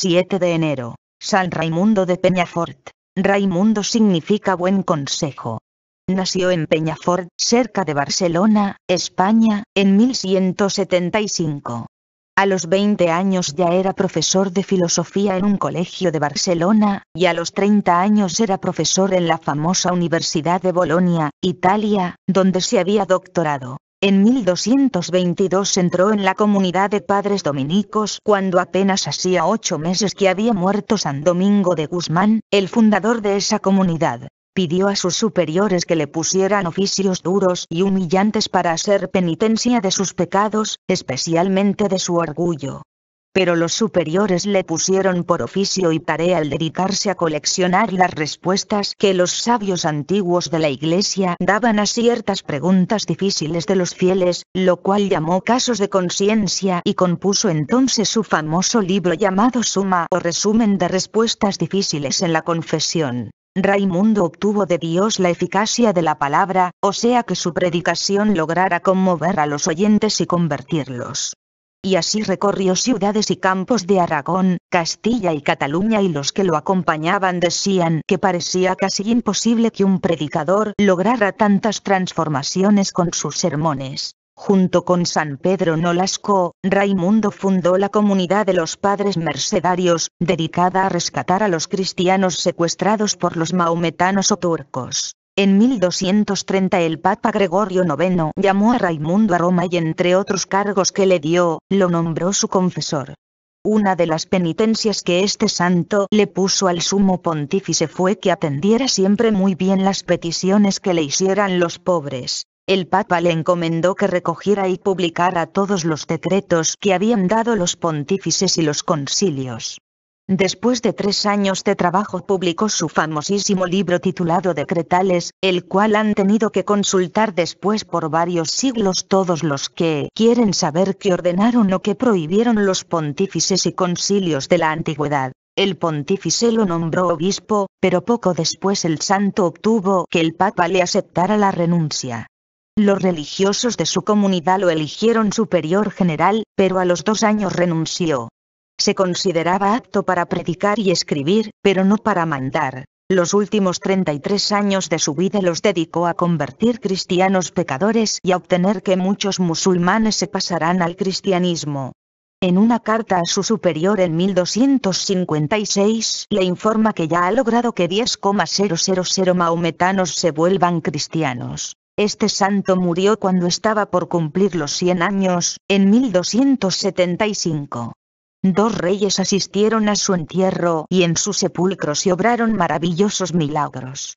7 de enero. San Raimundo de Peñafort. Raimundo significa buen consejo. Nació en Peñafort, cerca de Barcelona, España, en 1175. A los 20 años ya era profesor de filosofía en un colegio de Barcelona, y a los 30 años era profesor en la famosa Universidad de Bolonia, Italia, donde se había doctorado. En 1222 entró en la comunidad de padres dominicos cuando apenas hacía ocho meses que había muerto San Domingo de Guzmán, el fundador de esa comunidad. Pidió a sus superiores que le pusieran oficios duros y humillantes para hacer penitencia de sus pecados, especialmente de su orgullo pero los superiores le pusieron por oficio y tarea el dedicarse a coleccionar las respuestas que los sabios antiguos de la Iglesia daban a ciertas preguntas difíciles de los fieles, lo cual llamó casos de conciencia y compuso entonces su famoso libro llamado Suma o Resumen de Respuestas Difíciles en la Confesión. Raimundo obtuvo de Dios la eficacia de la palabra, o sea que su predicación lograra conmover a los oyentes y convertirlos y así recorrió ciudades y campos de Aragón, Castilla y Cataluña y los que lo acompañaban decían que parecía casi imposible que un predicador lograra tantas transformaciones con sus sermones. Junto con San Pedro Nolasco, Raimundo fundó la comunidad de los padres mercedarios, dedicada a rescatar a los cristianos secuestrados por los maometanos o turcos. En 1230 el Papa Gregorio IX llamó a Raimundo a Roma y entre otros cargos que le dio, lo nombró su confesor. Una de las penitencias que este santo le puso al sumo pontífice fue que atendiera siempre muy bien las peticiones que le hicieran los pobres. El Papa le encomendó que recogiera y publicara todos los decretos que habían dado los pontífices y los concilios. Después de tres años de trabajo publicó su famosísimo libro titulado Decretales, el cual han tenido que consultar después por varios siglos todos los que quieren saber qué ordenaron o qué prohibieron los pontífices y concilios de la antigüedad. El pontífice lo nombró obispo, pero poco después el santo obtuvo que el papa le aceptara la renuncia. Los religiosos de su comunidad lo eligieron superior general, pero a los dos años renunció. Se consideraba apto para predicar y escribir, pero no para mandar. Los últimos 33 años de su vida los dedicó a convertir cristianos pecadores y a obtener que muchos musulmanes se pasaran al cristianismo. En una carta a su superior en 1256, le informa que ya ha logrado que 10,000 maometanos se vuelvan cristianos. Este santo murió cuando estaba por cumplir los 100 años, en 1275. Dos reyes asistieron a su entierro y en su sepulcro se obraron maravillosos milagros.